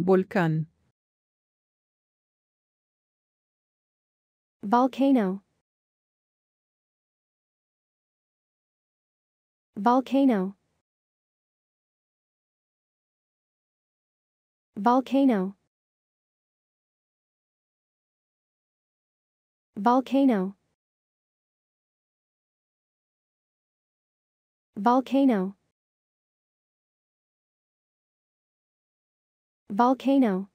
Volcán. Volcano. Volcano. Volcano. Volcano. Volcano. Volcano